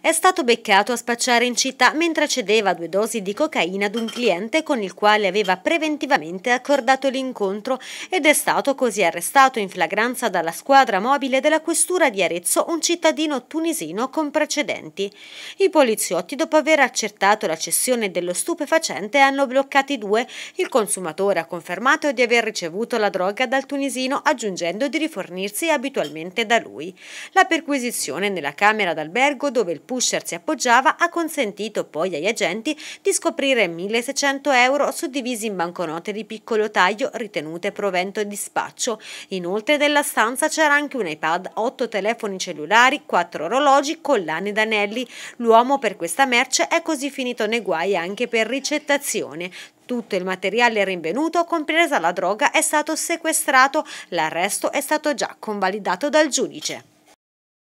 È stato beccato a spacciare in città mentre cedeva due dosi di cocaina ad un cliente con il quale aveva preventivamente accordato l'incontro ed è stato così arrestato in flagranza dalla squadra mobile della questura di Arezzo un cittadino tunisino con precedenti. I poliziotti, dopo aver accertato la cessione dello stupefacente, hanno bloccato i due. Il consumatore ha confermato di aver ricevuto la droga dal tunisino, aggiungendo di rifornirsi abitualmente da lui. La perquisizione nella camera d'albergo dove il pusher si appoggiava ha consentito poi agli agenti di scoprire 1600 euro suddivisi in banconote di piccolo taglio ritenute provento di spaccio. Inoltre della stanza c'era anche un iPad, 8 telefoni cellulari, 4 orologi, collane ed anelli. L'uomo per questa merce è così finito nei guai anche per ricettazione. Tutto il materiale rinvenuto, compresa la droga, è stato sequestrato, l'arresto è stato già convalidato dal giudice.